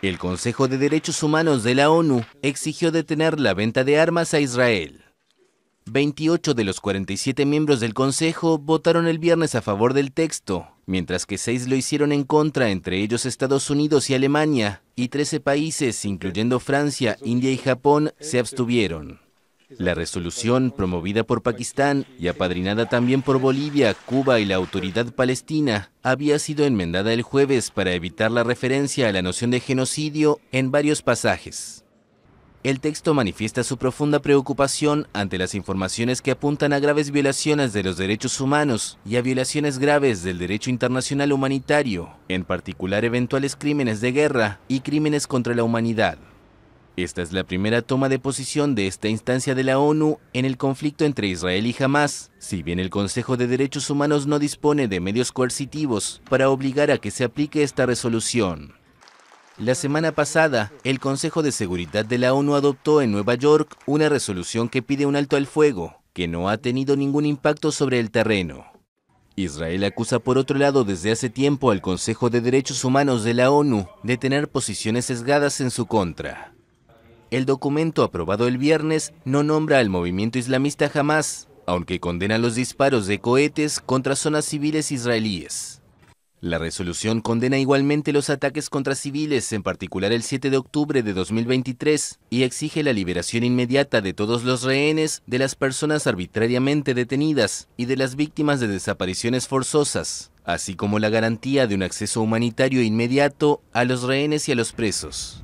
El Consejo de Derechos Humanos de la ONU exigió detener la venta de armas a Israel. 28 de los 47 miembros del Consejo votaron el viernes a favor del texto, mientras que 6 lo hicieron en contra, entre ellos Estados Unidos y Alemania, y 13 países, incluyendo Francia, India y Japón, se abstuvieron. La resolución, promovida por Pakistán y apadrinada también por Bolivia, Cuba y la autoridad palestina, había sido enmendada el jueves para evitar la referencia a la noción de genocidio en varios pasajes. El texto manifiesta su profunda preocupación ante las informaciones que apuntan a graves violaciones de los derechos humanos y a violaciones graves del derecho internacional humanitario, en particular eventuales crímenes de guerra y crímenes contra la humanidad. Esta es la primera toma de posición de esta instancia de la ONU en el conflicto entre Israel y Hamas, si bien el Consejo de Derechos Humanos no dispone de medios coercitivos para obligar a que se aplique esta resolución. La semana pasada, el Consejo de Seguridad de la ONU adoptó en Nueva York una resolución que pide un alto al fuego, que no ha tenido ningún impacto sobre el terreno. Israel acusa por otro lado desde hace tiempo al Consejo de Derechos Humanos de la ONU de tener posiciones sesgadas en su contra. El documento aprobado el viernes no nombra al movimiento islamista jamás, aunque condena los disparos de cohetes contra zonas civiles israelíes. La resolución condena igualmente los ataques contra civiles, en particular el 7 de octubre de 2023, y exige la liberación inmediata de todos los rehenes, de las personas arbitrariamente detenidas y de las víctimas de desapariciones forzosas, así como la garantía de un acceso humanitario inmediato a los rehenes y a los presos.